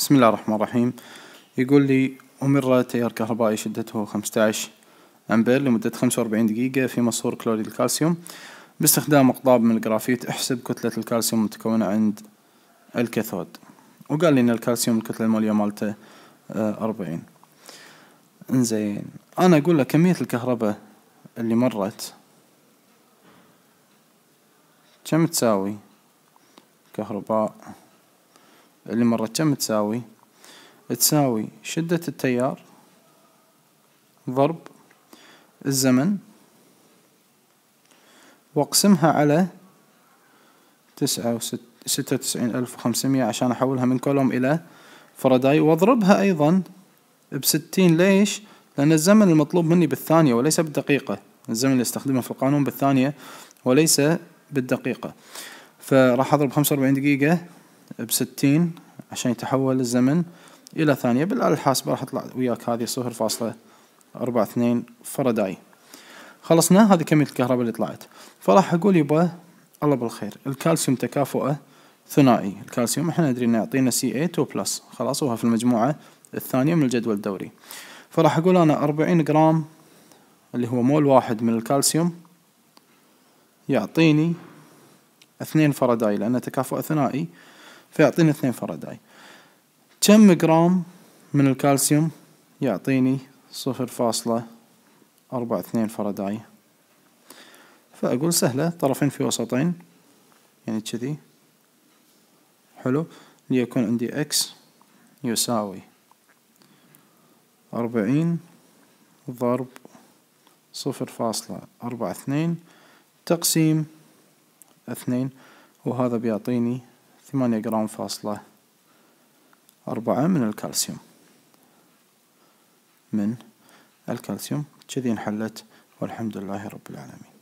بسم الله الرحمن الرحيم يقول لي أمر تيار كهربائي شدته 15 أمبير لمدة 45 دقيقة في مصهور كلوريد الكالسيوم باستخدام أقطاب من الجرافيت احسب كتلة الكالسيوم المتكونة عند الكاثود وقال لي إن الكالسيوم الكتلة المولية مالته آه، أربعين انزين أنا أقول له كمية الكهرباء اللي مرت كم تساوي كهرباء اللي مرة كم تساوي تساوي شدة التيار ضرب الزمن واقسمها على تسعة وستة وتسعين ألف وخمسمية عشان أحولها من كولوم إلى فرداي وأضربها أيضا بستين ليش؟ لأن الزمن المطلوب مني بالثانية وليس بالدقيقة الزمن اللي استخدمه في القانون بالثانية وليس بالدقيقة فراح أضرب خمسة وأربعين دقيقة بستين عشان يتحول الزمن إلى ثانية بالآلة الحاسبة راح تطلع وياك هذه صفر فاصلة أربعة اثنين فرداي خلصنا هذه كمية الكهرباء اللي طلعت فراح أقول يبا الله بالخير الكالسيوم تكافؤه ثنائي الكالسيوم احنا ندري انه يعطينا سي اي 2 بلس خلاص وهو في المجموعة الثانية من الجدول الدوري فراح أقول أنا أربعين جرام اللي هو مول واحد من الكالسيوم يعطيني اثنين فرداي لأنه تكافؤه ثنائي فيعطيني اثنين فاراداي كم جرام من الكالسيوم يعطيني صفر فاصلة أربعة اثنين فاراداي فأقول سهلة طرفين في وسطين يعني كذي حلو ليكون عندي إكس يساوي أربعين ضرب صفر فاصلة أربعة اثنين تقسيم اثنين وهذا بيعطيني ثمانية جرام فاصلة أربعة من الكالسيوم من الكالسيوم كذي انحلت والحمد لله رب العالمين